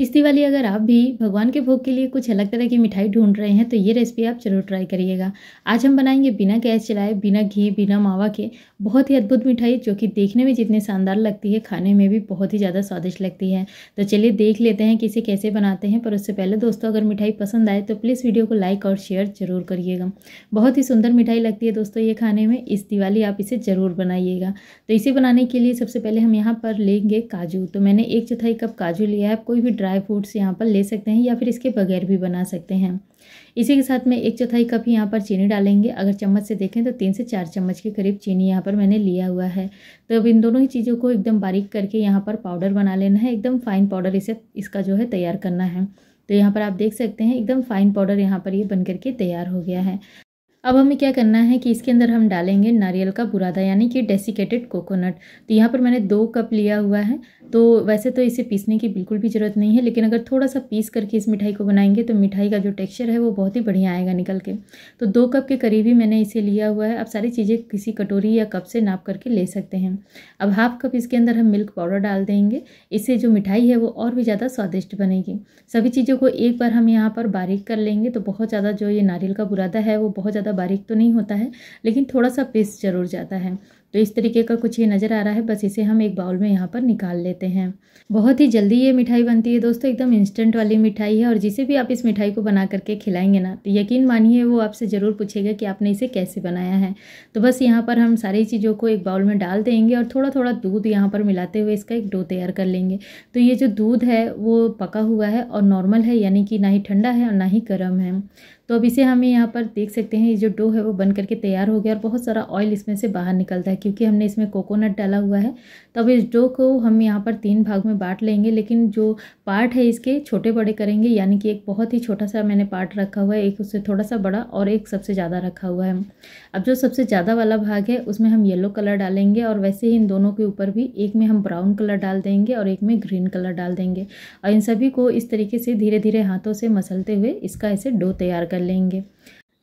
इस दिवाली अगर आप भी भगवान के भोग के लिए कुछ अलग तरह की मिठाई ढूंढ रहे हैं तो ये रेसिपी आप जरूर ट्राई करिएगा आज हम बनाएंगे बिना गैस चलाए बिना घी बिना मावा के बहुत ही अद्भुत मिठाई जो कि देखने में जितनी शानदार लगती है खाने में भी बहुत ही ज़्यादा स्वादिष्ट लगती है तो चलिए देख लेते हैं कि इसे कैसे बनाते हैं पर उससे पहले दोस्तों अगर मिठाई पसंद आए तो प्लीज़ वीडियो को लाइक और शेयर जरूर करिएगा बहुत ही सुंदर मिठाई लगती है दोस्तों ये खाने में इस दिवाली आप इसे ज़रूर बनाइएगा तो इसे बनाने के लिए सबसे पहले हम यहाँ पर लेंगे काजू तो मैंने एक चौथाई कप काजू लिया है कोई भी ड्राई ड्राई फ्रूट्स यहाँ पर ले सकते हैं या फिर इसके बगैर भी बना सकते हैं इसी के साथ में एक चौथाई कप यहाँ पर चीनी डालेंगे अगर चम्मच से देखें तो तीन से चार चम्मच के करीब चीनी यहाँ पर मैंने लिया हुआ है तो अब इन दोनों ही चीज़ों को एकदम बारीक करके यहाँ पर पाउडर बना लेना है एकदम फाइन पाउडर इसे इसका जो है तैयार करना है तो यहाँ पर आप देख सकते हैं एकदम फाइन पाउडर यहाँ पर ये बन करके तैयार हो गया है अब हमें क्या करना है कि इसके अंदर हम डालेंगे नारियल का बुरादा यानी कि डेसिकेटेड कोकोनट तो यहाँ पर मैंने दो कप लिया हुआ है तो वैसे तो इसे पीसने की बिल्कुल भी ज़रूरत नहीं है लेकिन अगर थोड़ा सा पीस करके इस मिठाई को बनाएंगे तो मिठाई का जो टेक्सचर है वो बहुत ही बढ़िया आएगा निकल के तो दो कप के करीब ही मैंने इसे लिया हुआ है अब सारी चीज़ें किसी कटोरी या कप से नाप करके ले सकते हैं अब हाफ कप इसके अंदर हम मिल्क पाउडर डाल देंगे इससे जो मिठाई है वो और भी ज़्यादा स्वादिष्ट बनेगी सभी चीज़ों को एक बार हम यहाँ पर बारीक कर लेंगे तो बहुत ज़्यादा जो ये नारियल का बुरादा है वो बहुत ज़्यादा ज़्यादा बारीक तो नहीं होता है लेकिन थोड़ा सा पेस्ट जरूर जाता है तो इस तरीके का कुछ ये नज़र आ रहा है बस इसे हम एक बाउल में यहाँ पर निकाल लेते हैं बहुत ही जल्दी ये मिठाई बनती है दोस्तों एकदम इंस्टेंट वाली मिठाई है और जिसे भी आप इस मिठाई को बना करके खिलाएंगे ना तो यकीन मानिए वो आपसे ज़रूर पूछेगा कि आपने इसे कैसे बनाया है तो बस यहाँ पर हम सारी चीज़ों को एक बाउल में डाल देंगे और थोड़ा थोड़ा दूध यहाँ पर मिलाते हुए इसका एक डो तैयार कर लेंगे तो ये जो दूध है वो पका हुआ है और नॉर्मल है यानी कि ना ही ठंडा है और ना ही गर्म है तो अब इसे हम यहाँ पर देख सकते हैं ये जो डो है वो बन करके तैयार हो गया और बहुत सारा ऑयल इसमें से बाहर निकलता है क्योंकि हमने इसमें कोकोनट डाला हुआ है तब तो इस डो को हम यहाँ पर तीन भाग में बांट लेंगे लेकिन जो पार्ट है इसके छोटे बड़े करेंगे यानी कि एक बहुत ही छोटा सा मैंने पार्ट रखा हुआ है एक उससे थोड़ा सा बड़ा और एक सबसे ज़्यादा रखा हुआ है अब जो सबसे ज़्यादा वाला भाग है उसमें हम येलो कलर डालेंगे और वैसे ही इन दोनों के ऊपर भी एक में हम ब्राउन कलर डाल देंगे और एक में ग्रीन कलर डाल देंगे और इन सभी को इस तरीके से धीरे धीरे हाथों से मसलते हुए इसका ऐसे डो तैयार कर लेंगे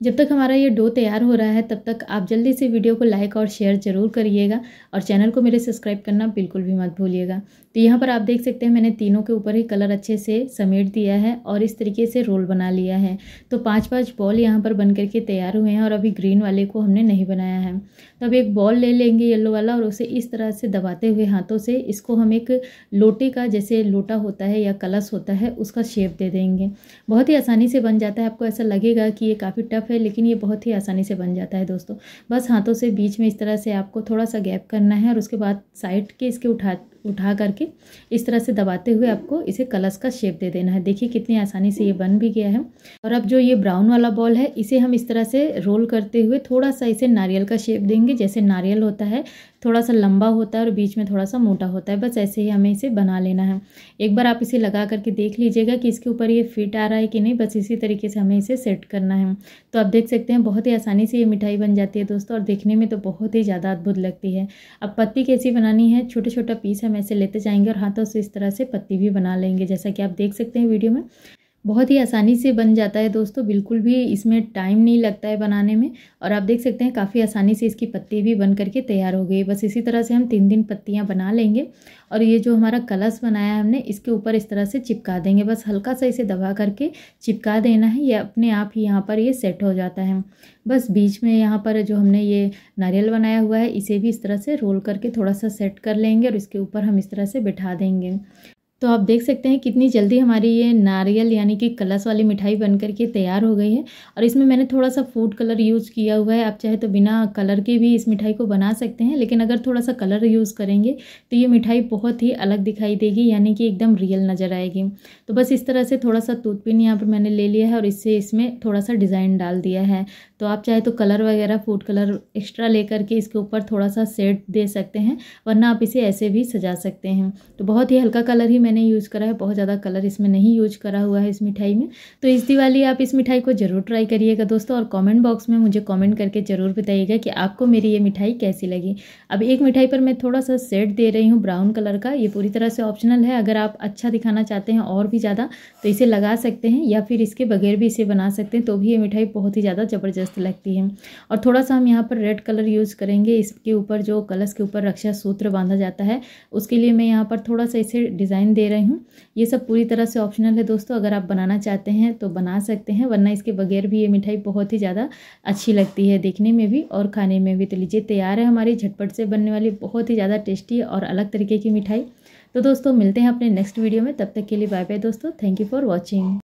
जब तक हमारा ये डो तैयार हो रहा है तब तक आप जल्दी से वीडियो को लाइक और शेयर ज़रूर करिएगा और चैनल को मेरे सब्सक्राइब करना बिल्कुल भी मत भूलिएगा तो यहाँ पर आप देख सकते हैं मैंने तीनों के ऊपर ही कलर अच्छे से समेट दिया है और इस तरीके से रोल बना लिया है तो पाँच पाँच बॉल यहाँ पर बन करके तैयार हुए हैं और अभी ग्रीन वाले को हमने नहीं बनाया है तो अब एक बॉल ले लेंगे येल्लो वाला और उसे इस तरह से दबाते हुए हाथों से इसको हम एक लोटे का जैसे लोटा होता है या कलश होता है उसका शेप दे देंगे बहुत ही आसानी से बन जाता है आपको ऐसा लगेगा कि ये काफ़ी टफ टफ़ है लेकिन ये बहुत ही आसानी से बन जाता है दोस्तों बस हाथों से बीच में इस तरह से आपको थोड़ा सा गैप करना है और उसके बाद साइड के इसके उठा उठा करके इस तरह से दबाते हुए आपको इसे कलश का शेप दे देना है देखिए कितनी आसानी से ये बन भी गया है और अब जो ये ब्राउन वाला बॉल है इसे हम इस तरह से रोल करते हुए थोड़ा सा इसे नारियल का शेप देंगे जैसे नारियल होता है थोड़ा सा लंबा होता है और बीच में थोड़ा सा मोटा होता है बस ऐसे ही हमें इसे बना लेना है एक बार आप इसे लगा करके देख लीजिएगा कि इसके ऊपर ये फिट आ रहा है कि नहीं बस इसी तरीके से हमें इसे सेट करना है तो आप देख सकते हैं बहुत ही आसानी से ये मिठाई बन जाती है दोस्तों और देखने में तो बहुत ही ज़्यादा अद्भुत लगती है अब पत्ती कैसी बनानी है छोटे छोटा पीस हमें ऐसे लेते जाएंगे और हाथों से इस तरह से पत्ती भी बना लेंगे जैसा कि आप देख सकते हैं वीडियो में बहुत ही आसानी से बन जाता है दोस्तों बिल्कुल भी इसमें टाइम नहीं लगता है बनाने में और आप देख सकते हैं काफ़ी आसानी से इसकी पत्ती भी बन करके तैयार हो गई बस इसी तरह से हम तीन दिन पत्तियाँ बना लेंगे और ये जो हमारा कलश बनाया है हमने इसके ऊपर इस तरह से चिपका देंगे बस हल्का सा इसे दबा करके चिपका देना है ये अपने आप ही यहाँ पर ये सेट हो जाता है बस बीच में यहाँ पर जो हमने ये नारियल बनाया हुआ है इसे भी इस तरह से रोल करके थोड़ा सा सेट कर लेंगे और इसके ऊपर हम इस तरह से बिठा देंगे तो आप देख सकते हैं कितनी जल्दी हमारी ये नारियल यानी कि कलश वाली मिठाई बन के तैयार हो गई है और इसमें मैंने थोड़ा सा फूड कलर यूज़ किया हुआ है आप चाहे तो बिना कलर के भी इस मिठाई को बना सकते हैं लेकिन अगर थोड़ा सा कलर यूज़ करेंगे तो ये मिठाई बहुत ही अलग दिखाई देगी यानी कि एकदम रियल नज़र आएगी तो बस इस तरह से थोड़ा सा टूथपिन यहाँ पर मैंने ले लिया है और इससे इसमें थोड़ा सा डिज़ाइन डाल दिया है तो आप चाहे तो कलर वगैरह फूड कलर एक्स्ट्रा ले करके इसके ऊपर थोड़ा सा सेट दे सकते हैं वरना आप इसे ऐसे भी सजा सकते हैं तो बहुत ही हल्का कलर ही मैंने यूज़ करा है बहुत ज़्यादा कलर इसमें नहीं यूज़ करा हुआ है इस मिठाई में तो इस दिवाली आप इस मिठाई को ज़रूर ट्राई करिएगा दोस्तों और कॉमेंट बॉक्स में मुझे कॉमेंट करके ज़रूर बताइएगा कि आपको मेरी ये मिठाई कैसी लगी अब एक मिठाई पर मैं थोड़ा सा सेट दे रही हूँ ब्राउन कलर का ये पूरी तरह से ऑप्शनल है अगर आप अच्छा दिखाना चाहते हैं और भी ज़्यादा तो इसे लगा सकते हैं या फिर इसके बगैर भी इसे बना सकते हैं तो भी ये मिठाई बहुत ही ज़्यादा ज़बरदस्त लगती है और थोड़ा सा हम यहाँ पर रेड कलर यूज़ करेंगे इसके ऊपर जो कलश के ऊपर रक्षा सूत्र बांधा जाता है उसके लिए मैं यहाँ पर थोड़ा सा इसे डिज़ाइन दे रही हूँ ये सब पूरी तरह से ऑप्शनल है दोस्तों अगर आप बनाना चाहते हैं तो बना सकते हैं वरना इसके बगैर भी ये मिठाई बहुत ही ज़्यादा अच्छी लगती है देखने में भी और खाने में भी तो लीजिए तैयार है हमारी झटपट से बनने वाली बहुत ही ज़्यादा टेस्टी और अलग तरीके की मिठाई तो दोस्तों मिलते हैं अपने नेक्स्ट वीडियो में तब तक के लिए बाय बाय दोस्तों थैंक यू फॉर वॉचिंग